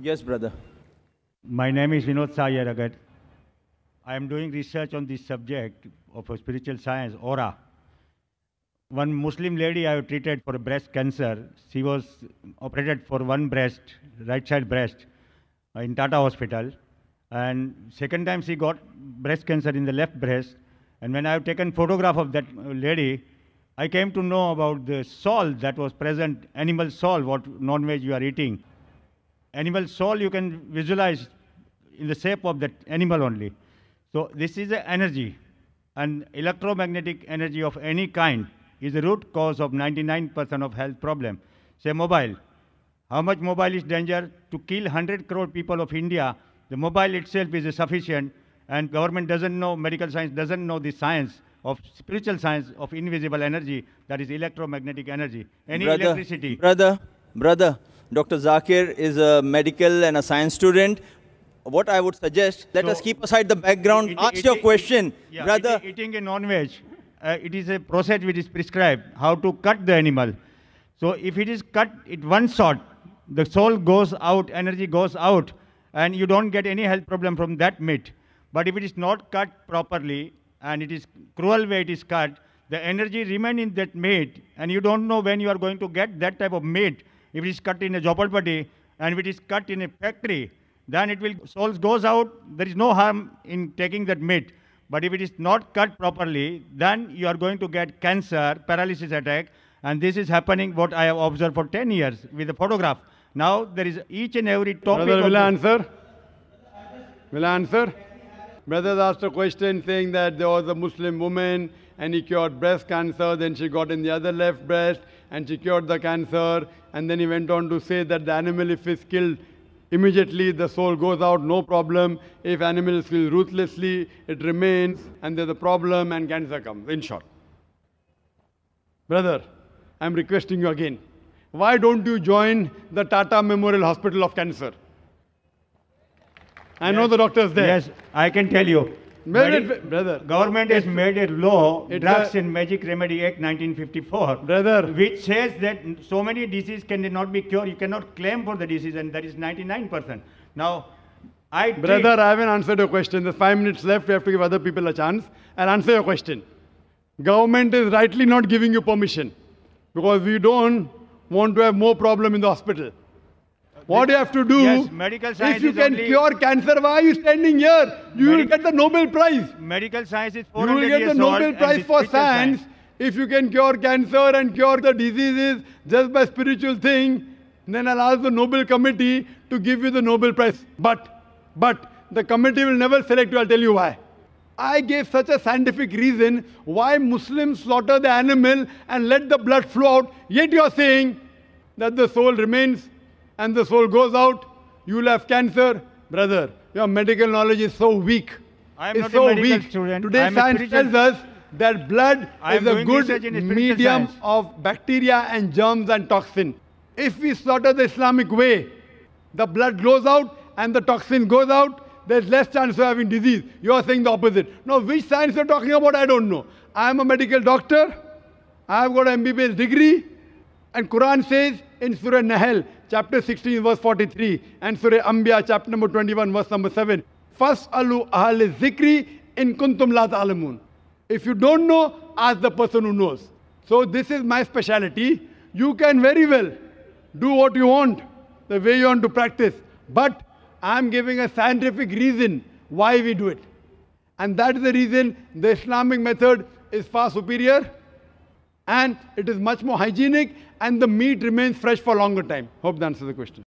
Yes, brother. My name is Vinod Sayaragat. I am doing research on this subject of spiritual science, aura. One Muslim lady I have treated for breast cancer, she was operated for one breast, right side breast, uh, in Tata Hospital. And second time she got breast cancer in the left breast. And when I have taken photograph of that uh, lady, I came to know about the salt that was present, animal salt, what non-veg you are eating animal soul you can visualize in the shape of that animal only. So this is the energy, and electromagnetic energy of any kind is the root cause of 99% of health problem. Say mobile. How much mobile is danger? To kill 100 crore people of India, the mobile itself is sufficient, and government doesn't know, medical science doesn't know the science of spiritual science of invisible energy, that is electromagnetic energy. Any brother, electricity. Brother, brother, Dr. Zakir is a medical and a science student. What I would suggest, let so us keep aside the background, it, ask it, your question. Yeah, rather, eating a non-veg, uh, it is a process which is prescribed, how to cut the animal. So if it is cut at one shot, the soul goes out, energy goes out, and you don't get any health problem from that meat. But if it is not cut properly, and it is cruel way it is cut, the energy remain in that meat, and you don't know when you are going to get that type of meat if it is cut in a jhopalpati and if it is cut in a factory, then it will souls goes out. There is no harm in taking that meat. But if it is not cut properly, then you are going to get cancer, paralysis attack, and this is happening. What I have observed for 10 years with the photograph. Now there is each and every topic. Brother, will answer. Will answer. Brothers asked a question saying that there was a Muslim woman and he cured breast cancer. Then she got in the other left breast and she cured the cancer. And then he went on to say that the animal, if is killed immediately, the soul goes out, no problem. If animal is killed ruthlessly, it remains, and there's a problem, and cancer comes. In short, brother, I'm requesting you again. Why don't you join the Tata Memorial Hospital of Cancer? I yes. know the doctors there. Yes, I can tell you brother. Government has made a law, Drugs uh, and Magic Remedy Act 1954, brother, which says that so many diseases cannot be cured. You cannot claim for the disease, and that is 99%. Now, I brother, I haven't answered your question. There's five minutes left. We have to give other people a chance and answer your question. Government is rightly not giving you permission because we don't want to have more problem in the hospital. What you have to do, yes, medical science if you can only, cure cancer, why are you standing here? You will get the Nobel Prize. Medical science is 400 You will get the Nobel Prize for science. science. If you can cure cancer and cure the diseases just by spiritual thing, then I'll ask the Nobel Committee to give you the Nobel Prize. But, but, the committee will never select you. I'll tell you why. I gave such a scientific reason why Muslims slaughter the animal and let the blood flow out, yet you're saying that the soul remains and the soul goes out, you will have cancer. Brother, your medical knowledge is so weak. I am it's not so a medical weak. student. Today, science tells us that blood is a good medium science. of bacteria and germs and toxin. If we slaughter the Islamic way, the blood goes out and the toxin goes out, there's less chance of having disease. You are saying the opposite. Now, which science you're talking about, I don't know. I am a medical doctor. I have got an MBBS degree. And Quran says in Surah Nahal, chapter 16, verse 43, and Surah Anbiya, chapter number 21, verse number 7. First, alu ahl zikri in kuntum la ta'lamun. If you don't know, ask the person who knows. So this is my specialty. You can very well do what you want, the way you want to practice. But I'm giving a scientific reason why we do it. And that is the reason the Islamic method is far superior and it is much more hygienic and the meat remains fresh for longer time. Hope that answers the question.